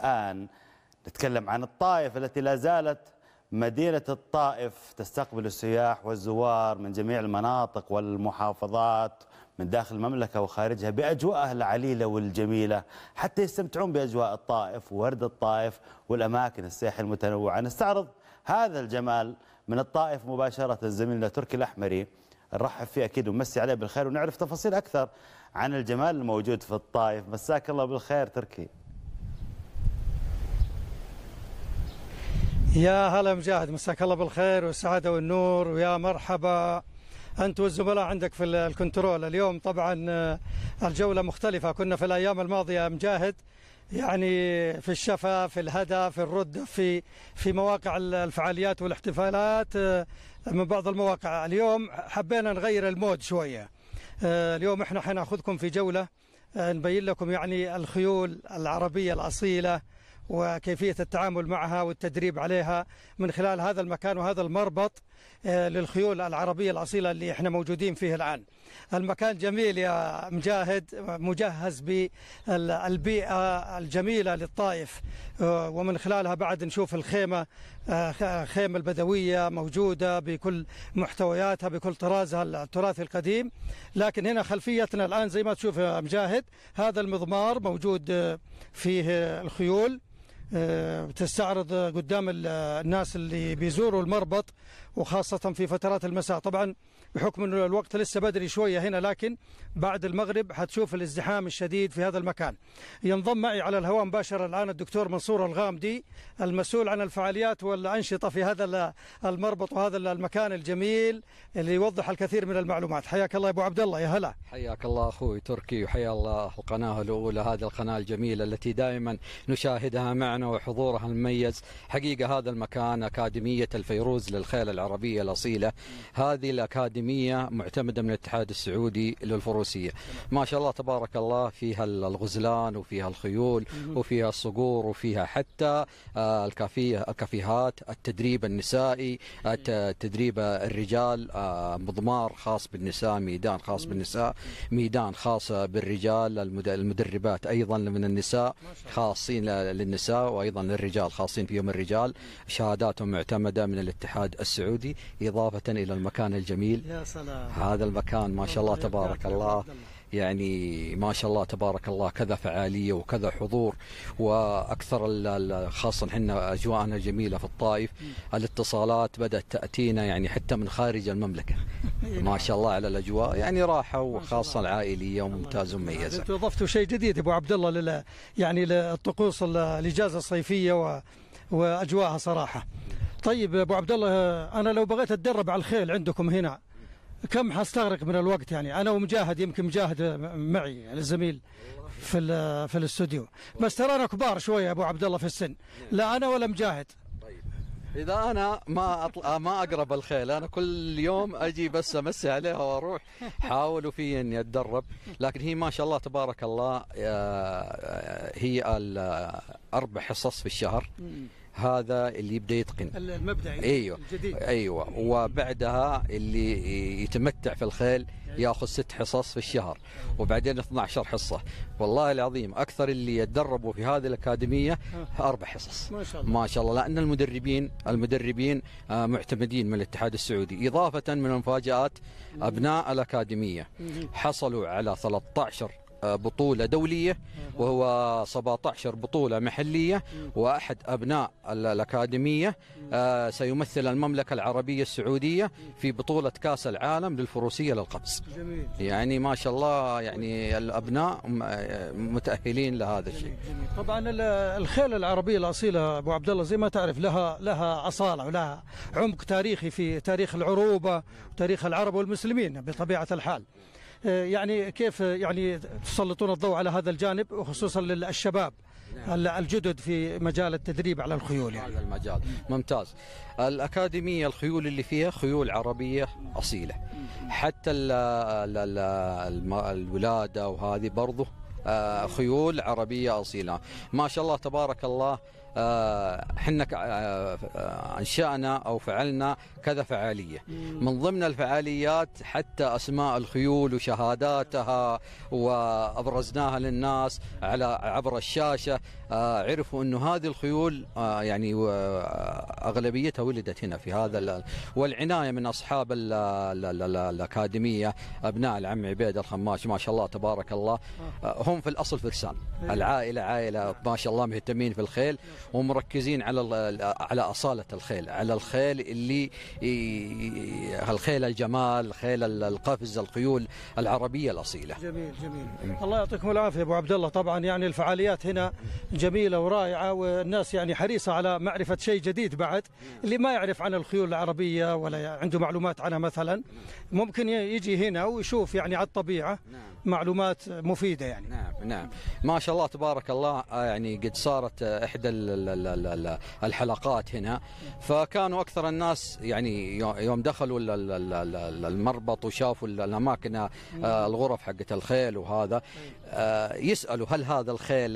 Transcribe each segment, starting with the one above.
الآن نتكلم عن الطائف التي لا زالت مدينة الطائف تستقبل السياح والزوار من جميع المناطق والمحافظات من داخل المملكة وخارجها بأجواءها العليلة والجميلة حتى يستمتعون بأجواء الطائف وورد الطائف والأماكن السياحية المتنوعة نستعرض هذا الجمال من الطائف مباشرة زميلنا تركي الأحمري نرحب فيه أكيد ونمسي عليه بالخير ونعرف تفاصيل أكثر عن الجمال الموجود في الطائف مساك الله بالخير تركي يا هلا مجاهد مساك الله بالخير والسعادة والنور ويا مرحبا أنت والزملاء عندك في الكنترول اليوم طبعا آه، الجولة مختلفة كنا في الأيام الماضية مجاهد يعني في الشفا في الهدى في الرد في في مواقع الفعاليات والاحتفالات آه، من بعض المواقع اليوم حبينا نغير المود شوية آه، اليوم احنا حناخذكم في جولة نبين لكم يعني الخيول العربية الأصيلة وكيفية التعامل معها والتدريب عليها من خلال هذا المكان وهذا المربط آه، للخيول العربية الأصيلة اللي احنا موجودين فيه الآن المكان جميل يا مجاهد مجهز بالبيئة الجميلة للطائف آه، ومن خلالها بعد نشوف الخيمة آه، خيمة البدوية موجودة بكل محتوياتها بكل طرازها التراثي القديم لكن هنا خلفيتنا الآن زي ما تشوف يا مجاهد هذا المضمار موجود فيه الخيول بتستعرض آه، قدام الناس اللي بيزوروا المربط وخاصة في فترات المساء طبعا بحكم أنه الوقت لسه بدري شوية هنا لكن بعد المغرب حتشوف الازدحام الشديد في هذا المكان ينضم معي على الهواء مباشرة الآن الدكتور منصور الغامدي المسؤول عن الفعاليات والأنشطة في هذا المربط وهذا المكان الجميل اللي يوضح الكثير من المعلومات حياك الله يا أبو عبد الله يا هلا حياك الله أخوي تركي وحيا الله القناة الأولى هذه القناة الجميلة التي دائما نشاهدها معنا وحضورها المميز حقيقة هذا المكان أكاديمية الفيروز للخيل العربية الأصيلة هذه الأكاديمية معتمدة من الاتحاد السعودي للفروض الروسيه ما شاء الله تبارك الله فيها الغزلان وفيها الخيول وفيها الصقور وفيها حتى آه، الكافيه الكافيهات التدريب النسائي التدريب الرجال آه، مضمار خاص بالنساء ميدان خاص بالنساء ميدان خاص بالرجال المدربات ايضا من النساء خاصين للنساء وايضا للرجال خاصين في يوم الرجال شهاداتهم معتمده من الاتحاد السعودي اضافه الى المكان الجميل يا سلام هذا المكان ما شاء الله تبارك الله الله يعني ما شاء الله تبارك الله كذا فعاليه وكذا حضور واكثر خاصه احنا اجواءنا جميله في الطائف الاتصالات بدات تاتينا يعني حتى من خارج المملكه ما شاء الله على الاجواء يعني راحه وخاصه العائليه وممتازه ومميزه. انتم اضفتوا شيء جديد ابو عبد الله للا يعني للطقوس الاجازه الصيفيه و... واجواءها صراحه. طيب ابو عبد الله انا لو بغيت اتدرب على الخيل عندكم هنا كم حستغرق من الوقت يعني انا ومجاهد يمكن مجاهد معي يعني الزميل في في الاستوديو بس ترانا كبار شويه ابو عبد الله في السن نعم. لا انا ولا مجاهد طيب اذا انا ما أطلع ما اقرب الخيل انا كل يوم اجي بس امسي عليها واروح حاولوا في اني اتدرب لكن هي ما شاء الله تبارك الله هي اربع حصص في الشهر هذا اللي يبدا يتقن المبدا ايوه الجديد ايوه وبعدها اللي يتمتع في الخيل أيوة. ياخذ ست حصص في الشهر وبعدين 12 حصه والله العظيم اكثر اللي يتدربوا في هذه الاكاديميه اربع حصص ما شاء الله ما شاء الله لان المدربين المدربين آه، معتمدين من الاتحاد السعودي اضافه من المفاجات ابناء الاكاديميه حصلوا على 13 بطولة دولية وهو 17 بطولة محلية وأحد أبناء الأكاديمية آه، سيمثل المملكة العربية السعودية في بطولة كأس العالم للفروسية للقفز يعني ما شاء الله يعني الأبناء آه، متأهلين لهذا الشيء طبعا الخيل العربية الأصيلة أبو عبد الله زي ما تعرف لها لها أصالة ولها عمق تاريخي في تاريخ العروبة وتاريخ العرب والمسلمين بطبيعة الحال آه، يعني كيف آه، يعني تسلطون الضوء على هذا الجانب وخصوصا للشباب نعم. الجدد في مجال التدريب على الخيول يعني. هذا المجال ممتاز الأكاديمية الخيول اللي فيها خيول عربية أصيلة حتى ال ال ال الولادة وهذه برضه آه، خيول عربية أصيلة ما شاء الله تبارك الله آه، احنا انشانا آه، او فعلنا كذا فعاليه من ضمن الفعاليات حتى اسماء الخيول وشهاداتها وابرزناها للناس على عبر الشاشه آه، عرفوا انه هذه الخيول يعني اغلبيتها ولدت هنا في هذا والعنايه من اصحاب الاكاديميه ابناء العم عبيد الخماش ما شاء الله تبارك الله هم في الاصل فرسان أيوة. العائله عائله ما شاء الله مهتمين في الخيل ومركزين على على اصاله الخيل على الخيل اللي الخيل الجمال خيل القفز الخيول العربيه الاصيله جميل جميل الله يعطيكم العافيه ابو عبد الله طبعا يعني الفعاليات هنا جميله ورائعه والناس يعني حريصه على معرفه شيء جديد بعد اللي ما يعرف عن الخيول العربيه ولا عنده معلومات عنها مثلا ممكن يجي هنا ويشوف يعني على الطبيعه نعم. معلومات مفيده يعني نعم نعم ما شاء الله تبارك الله آه، يعني قد صارت آه، احدى الحلقات هنا فكانوا اكثر الناس يعني يوم دخلوا المربط وشافوا الاماكن آه، الغرف حقت الخيل وهذا آه، يسالوا هل هذا الخيل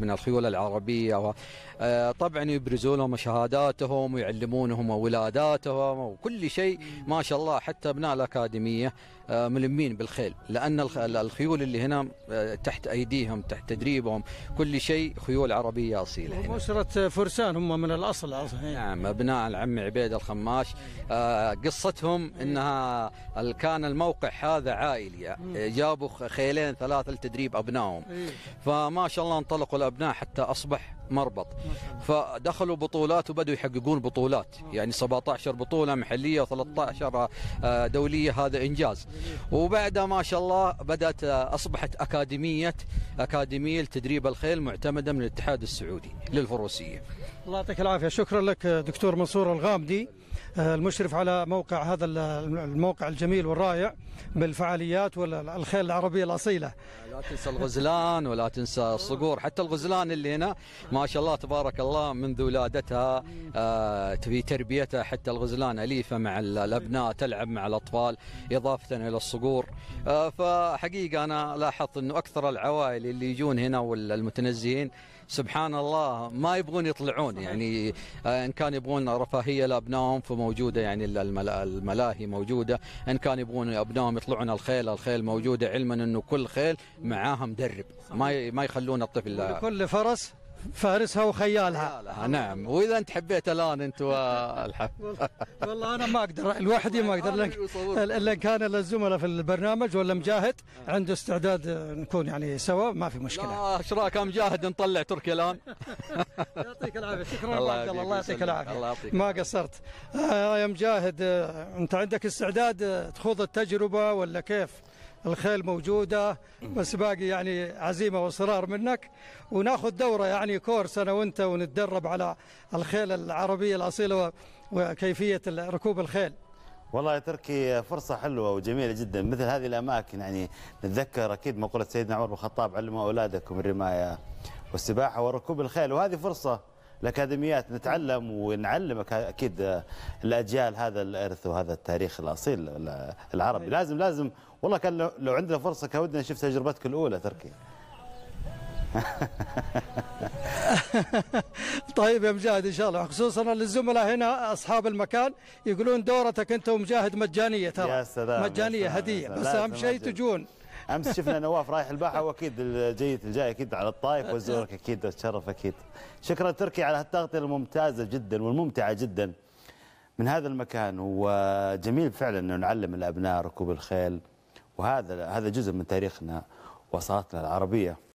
من الخيول العربيه آه، طبعا يبرزوا لهم شهاداتهم ويعلمونهم ولاداتهم وكل شيء ما شاء الله حتى ابناء الاكاديميه آه، ملمين بالخيل لان الخيول اللي هنا آه، تحت ايديهم تحت تدريبهم كل شيء خيول عربيه اصيله هنا. اسره فرسان هم من الاصل اصلا إيه. نعم ابناء العم عبيد الخماش آه، قصتهم إيه. انها كان الموقع هذا عائلي جابوا خيلين ثلاثه لتدريب ابنائهم إيه. فما شاء الله انطلقوا الابناء حتى اصبح مربط فدخلوا بطولات وبدوا يحققون بطولات يعني 17 بطوله محليه و13 دوليه هذا انجاز وبعدها ما شاء الله بدات اصبحت اكاديميه اكاديميه لتدريب الخيل معتمده من الاتحاد السعودي للفروسيه. الله يعطيك العافيه، شكرا لك دكتور منصور الغامدي آه، المشرف على موقع هذا الموقع الجميل والرائع بالفعاليات والخيل العربيه الاصيله لا تنسى الغزلان ولا تنسى الصقور حتى الغزلان اللي هنا ما شاء الله تبارك الله منذ ولادتها في آه، تربيتها حتى الغزلان اليفه مع الابناء تلعب مع الاطفال اضافه الى الصقور آه، فحقيقه انا لاحظت انه اكثر العوائل اللي يجون هنا والمتنزهين سبحان الله ما يبغون يطلعون يعني آه، ان كان يبغون رفاهيه لابنائهم فموجوده يعني الملاهي موجوده ان كان يبغون ابنائهم يطلعون الخيل الخيل موجوده علما انه كل خيل معاها مدرب ما ما يخلون الطفل كل فرس فارسها وخيالها نعم واذا انت حبيت الان انت والحب والله انا ما اقدر لوحدي ما اقدر لك الا أيوة، كان الزملاء في البرنامج ولا مجاهد نعم. عنده استعداد نكون يعني سوا ما في مشكله ايش رايك مجاهد نطلع تركيا الان يعطيك العافيه شكرا الله عبد الله الله يعطيك العافيه ما قصرت آه، يا مجاهد آه، انت عندك استعداد تخوض التجربه ولا كيف الخيل موجودة بس باقي يعني عزيمة وإصرار منك وناخذ دورة يعني كورس أنا وأنت ونتدرب على الخيل العربية الأصيلة وكيفية ركوب الخيل والله يا تركي فرصة حلوة وجميلة جدا مثل هذه الأماكن يعني نتذكر أكيد مقولة سيدنا عمر بن الخطاب علموا أولادكم الرماية والسباحة وركوب الخيل وهذه فرصة الاكاديميات نتعلم ونعلم اكيد الاجيال هذا الارث وهذا التاريخ الاصيل العربي لازم لازم والله كان لو عندنا فرصه كان ودنا نشوف تجربتك الاولى تركي طيب يا مجاهد ان شاء الله خصوصا للزملاء هنا اصحاب المكان يقولون دورتك انت ومجاهد مجانيه ترى يا سلام مجانيه يا سلام هديه بس اهم شيء تجون امس شفنا نواف رايح الباحه واكيد الجاي الجاي اكيد على الطائف وزورك اكيد تشرف اكيد شكرا تركي على هالتغطيه الممتازه جدا والممتعه جدا من هذا المكان وجميل فعلا انه نعلم الابناء ركوب الخيل وهذا هذا جزء من تاريخنا وصلاتنا العربيه